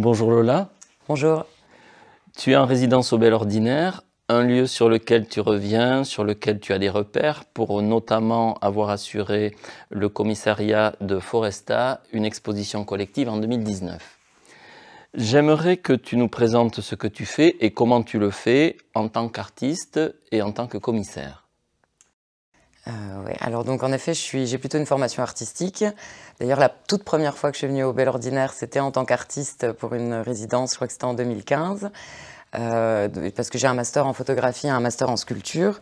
Bonjour Lola. Bonjour. Tu es en résidence au Bel Ordinaire, un lieu sur lequel tu reviens, sur lequel tu as des repères, pour notamment avoir assuré le commissariat de Foresta, une exposition collective en 2019. J'aimerais que tu nous présentes ce que tu fais et comment tu le fais en tant qu'artiste et en tant que commissaire. Ah Alors donc en effet, j'ai plutôt une formation artistique. D'ailleurs, la toute première fois que je suis venue au Bel Ordinaire, c'était en tant qu'artiste pour une résidence, je crois que c'était en 2015. Euh, parce que j'ai un master en photographie et un master en sculpture.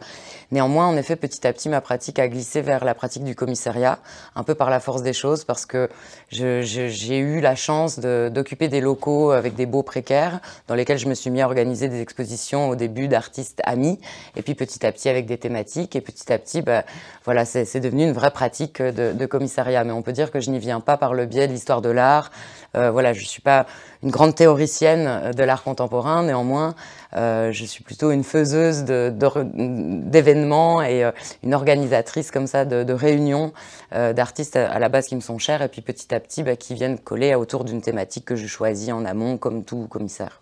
Néanmoins, en effet, petit à petit, ma pratique a glissé vers la pratique du commissariat, un peu par la force des choses, parce que j'ai eu la chance d'occuper des locaux avec des beaux précaires, dans lesquels je me suis mis à organiser des expositions au début d'artistes amis, et puis petit à petit avec des thématiques, et petit à petit, bah, voilà, c'est devenu une vraie pratique de, de, commissariat. Mais on peut dire que je n'y viens pas par le biais de l'histoire de l'art. Euh, voilà, je ne suis pas une grande théoricienne de l'art contemporain, néanmoins euh, je suis plutôt une faiseuse d'événements et euh, une organisatrice comme ça de, réunions euh, d'artistes à, la base qui me sont chers et puis petit à petit bah, qui viennent coller autour d'une thématique que je choisis en amont comme tout commissaire.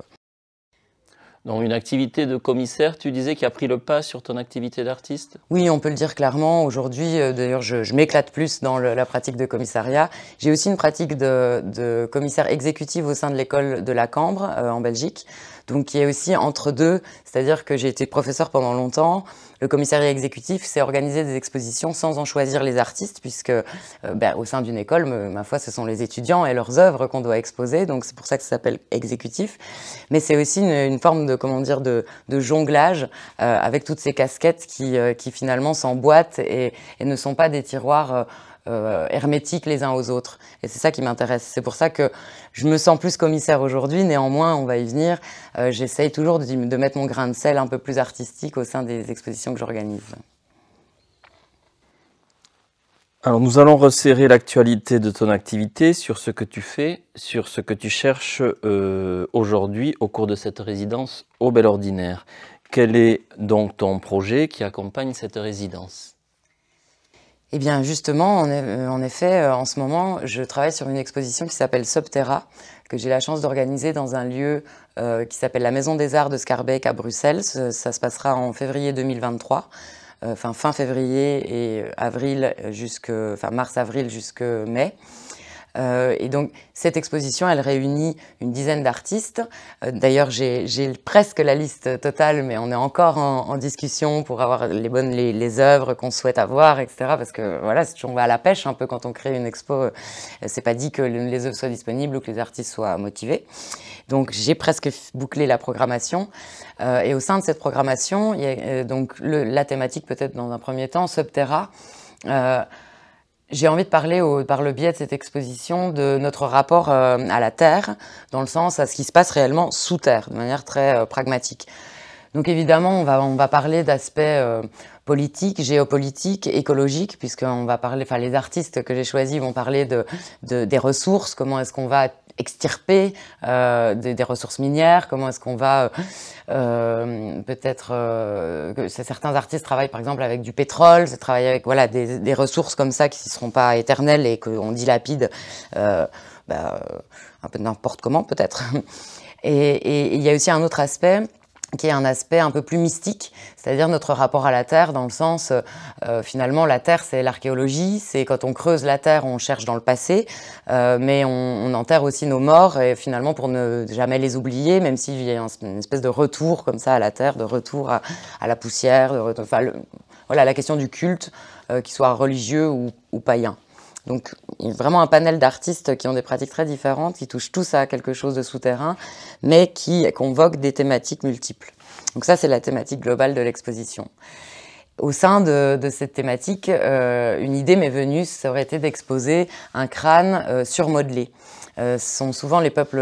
Donc une activité de commissaire, tu disais, qui a pris le pas sur ton activité d'artiste Oui, on peut le dire clairement. Aujourd'hui, d'ailleurs, je, m'éclate plus dans la pratique de commissariat. J'ai aussi une pratique de, commissaire exécutive au sein de l'école de la Cambre en Belgique donc il y a aussi entre deux, c'est-à-dire que j'ai été professeur pendant longtemps. Le commissariat exécutif, c'est organiser des expositions sans en choisir les artistes, puisque euh, bah, au sein d'une école, ma foi, ce sont les étudiants et leurs œuvres qu'on doit exposer, donc c'est pour ça que ça s'appelle exécutif. Mais c'est aussi une, forme de comment dire de, jonglage euh, avec toutes ces casquettes euh, qui, finalement s'emboîtent et, et, ne sont pas des tiroirs euh, hermétiques les uns aux autres. Et c'est ça qui m'intéresse. C'est pour ça que je me sens plus commissaire aujourd'hui. Néanmoins, on va y venir. Euh, j'essaye toujours de, mettre mon grain de sel un peu plus artistique au sein des expositions que j'organise. Alors nous allons resserrer l'actualité de ton activité sur ce que tu fais, sur ce que tu cherches euh, aujourd'hui au cours de cette résidence au Bel Ordinaire. Quel est donc ton projet qui accompagne cette résidence eh bien justement, en e-, euh, effet, euh, en ce moment, je travaille sur une exposition qui s'appelle Subterra, que j'ai la chance d'organiser dans un lieu euh, qui s'appelle la Maison des Arts de Scarbeck à Bruxelles. Ça se passera en février 2023, enfin fin février et avril jusque, enfin mars-avril jusque mai. Euh, et donc cette exposition, elle réunit une dizaine d'artistes. Euh, d'ailleurs, j'ai presque la liste totale, mais on est encore en, discussion pour avoir les bonnes les, œuvres qu'on souhaite avoir, etc. Parce que voilà, si on va à la pêche un peu quand on crée une expo, euh, c'est pas dit que les œuvres soient disponibles ou que les artistes soient motivés. Donc j'ai presque bouclé la programmation. et au sein de cette programmation, il y a donc la thématique peut-être dans un premier temps, Subterra. J'ai envie de parler par le biais de cette exposition de notre rapport euh, à la Terre, dans le sens à ce qui se passe réellement sous Terre, de manière très euh, pragmatique. Donc évidemment, on va, on va parler d'aspects euh, politique, géopolitique, écologique, on va parler, enfin les artistes que j'ai choisis vont parler de, des ressources, comment est-ce qu'on va extirper euh, des, ressources minières, comment est-ce qu'on va euh, peut-être euh, que certains artistes travaillent par exemple avec du pétrole, se travaillent avec voilà des, ressources comme ça qui ne seront pas éternelles et qu'on dilapide bah, un peu n'importe comment peut-être. Et il y a aussi un autre aspect qui est un aspect un peu plus mystique, c'est-à-dire notre rapport à la Terre dans le sens, euh, euh, finalement, la Terre, c'est l'archéologie, c'est quand on creuse la Terre, on cherche dans le passé, euh, mais on, enterre aussi nos morts, et finalement, pour ne jamais les oublier, même s'il y a une espèce de retour comme ça à la Terre, de retour à, la poussière, enfin, voilà, la question du culte, qu'il soit religieux ou, ou païen. Donc, vraiment un panel d'artistes qui ont des pratiques très différentes, qui touchent tous à quelque chose de souterrain, mais qui convoquent des thématiques multiples. Donc ça, c'est la thématique globale de l'exposition. Au sein de, cette thématique, euh, une idée m'est venue, ça aurait été d'exposer un crâne euh, surmodelé. ce euh, sont souvent les peuples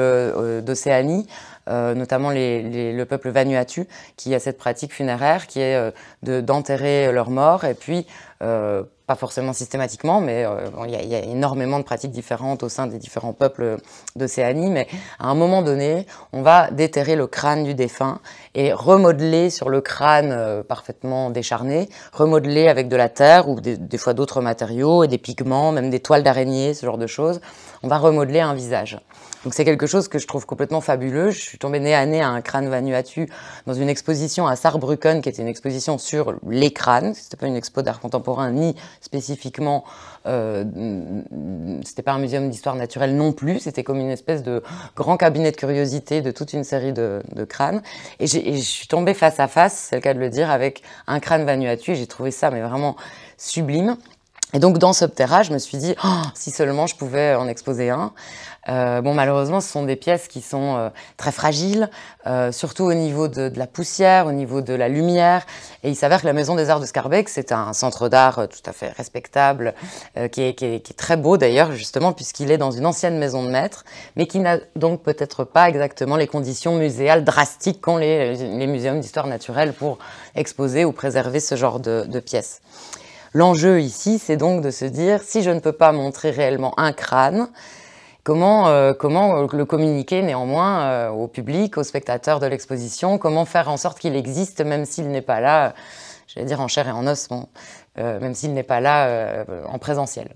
d'Océanie euh, notamment le peuple Vanuatu, qui a cette pratique funéraire qui est euh, d'enterrer leurs morts et puis euh, pas forcément systématiquement, mais il y, a énormément de pratiques différentes au sein des différents peuples d'Océanie, mais à un moment donné, on va déterrer le crâne du défunt et remodeler sur le crâne parfaitement décharné, remodeler avec de la terre ou des, des fois d'autres matériaux et des pigments, même des toiles d'araignée, ce genre de choses, on va remodeler un visage. Donc c'est quelque chose que je trouve complètement fabuleux. Je suis tombée nez à nez à un crâne Vanuatu dans une exposition à Saarbrücken, qui était une exposition sur les crânes. C'était pas une expo d'art contemporain, ni spécifiquement, euh, c'était pas un muséum d'histoire naturelle non plus. C'était comme une espèce de grand cabinet de curiosité de toute une série de, crânes. Et, je suis tombée face à face, c'est le cas de le dire, avec un crâne Vanuatu. J'ai trouvé ça, mais vraiment sublime. Et donc dans Subterra, je me suis dit, oh, si seulement je pouvais en exposer un. Euh, bon, malheureusement, ce sont des pièces qui sont euh, très fragiles, euh, surtout au niveau de, de, la poussière, au niveau de la lumière. Et il s'avère que la Maison des Arts de Scarbeck, c'est un centre d'art euh, tout à fait respectable, euh, qui est, qui, est, très beau d'ailleurs, justement, puisqu'il est dans une ancienne maison de maître, mais qui n'a donc peut-être pas exactement les conditions muséales drastiques qu'ont les, les muséums d'histoire naturelle pour exposer ou préserver ce genre de, de pièces. L'enjeu ici, c'est donc de se dire, si je ne peux pas montrer réellement un crâne, Comment, euh, comment, euh, le communiquer néanmoins euh, au public, aux spectateurs de l'exposition Comment faire en sorte qu'il existe même s'il n'est pas là, j'allais dire en chair et en os, même s'il n'est pas là en présentiel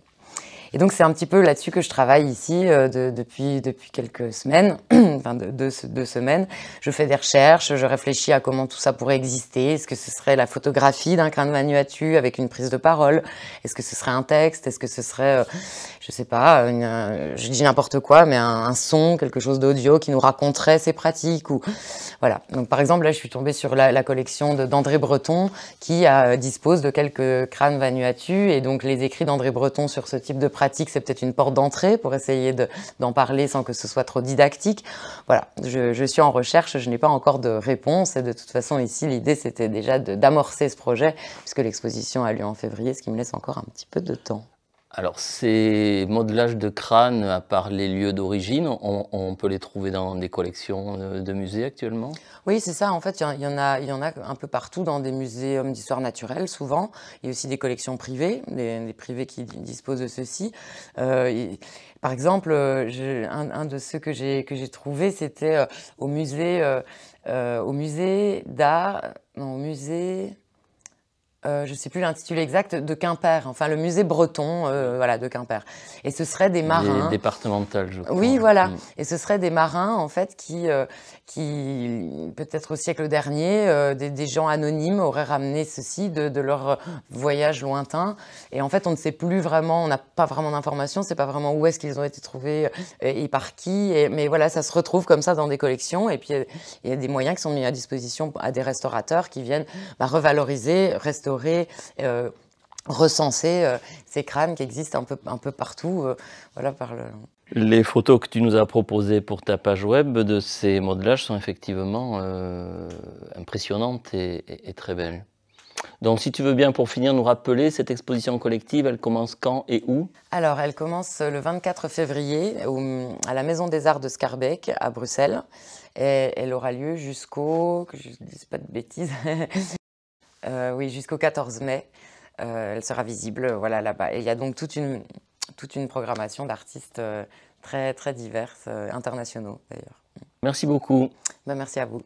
et donc c'est un petit peu là-dessus que je travaille ici euh, de, depuis, depuis quelques semaines, enfin deux, de, semaines. Je fais des recherches, je réfléchis à comment tout ça pourrait exister. Est-ce que ce serait la photographie d'un crâne vanuatu avec une prise de parole Est-ce que ce serait un texte Est-ce que ce serait, euh, je sais pas, une, euh, je dis n'importe quoi, mais un, son, quelque chose d'audio qui nous raconterait ses pratiques ou voilà. Donc par exemple là, je suis tombée sur la, la collection d'André Breton qui a, dispose de quelques crânes vanuatu et donc les écrits d'André Breton sur ce type de pratique, c'est peut-être une porte d'entrée pour essayer d'en parler sans que ce soit trop didactique. Voilà, je, je suis en recherche, je n'ai pas encore de réponse. Et de toute façon, ici, l'idée, c'était déjà d'amorcer ce projet, puisque l'exposition a lieu en février, ce qui me laisse encore un petit peu de temps. Alors, ces modelages de crâne, à part les lieux d'origine, on, peut les trouver dans des collections de, musées actuellement Oui, c'est ça. En fait, il y, en a, il y en a un peu partout dans des musées d'histoire naturelle, souvent. Il y a aussi des collections privées, des, privés qui disposent de ceci. Euh, par exemple, euh, un, de ceux que j'ai trouvé, c'était euh, au musée, euh, au musée d'art, non, au musée euh, je ne sais plus l'intitulé exact, de Quimper, enfin le musée breton euh, voilà, de Quimper. Et ce serait des marins. départemental départementales, je crois. Oui, voilà. Mm. Et ce serait des marins, en fait, qui, euh, qui peut-être au siècle dernier, des, gens anonymes auraient ramené ceci de, leur voyage lointain. Et en fait, on ne sait plus vraiment, on n'a pas vraiment d'informations, c'est pas vraiment où est-ce qu'ils ont été trouvés et, par qui. Et, mais voilà, ça se retrouve comme ça dans des collections. Et puis, il y, a des moyens qui sont mis à disposition à des restaurateurs qui viennent bah, revaloriser, restaurer aurait euh, recensé euh, ces crânes qui existent un peu, un peu partout. Euh, voilà, par le... Les photos que tu nous as proposées pour ta page web de ces modelages sont effectivement impressionnantes et, très belles. Donc si tu veux bien pour finir nous rappeler, cette exposition collective, elle commence quand et où Alors elle commence le 24 février à la Maison des Arts de Scarbeck à Bruxelles. Et elle aura lieu jusqu'au, que je ne dise pas de bêtises, Euh, oui, jusqu'au 14 mai. Euh, elle sera visible euh, voilà, là-bas. Et il y a donc toute une, toute une programmation d'artistes très, très diverses, internationaux d'ailleurs. Merci beaucoup. Ben, merci à vous.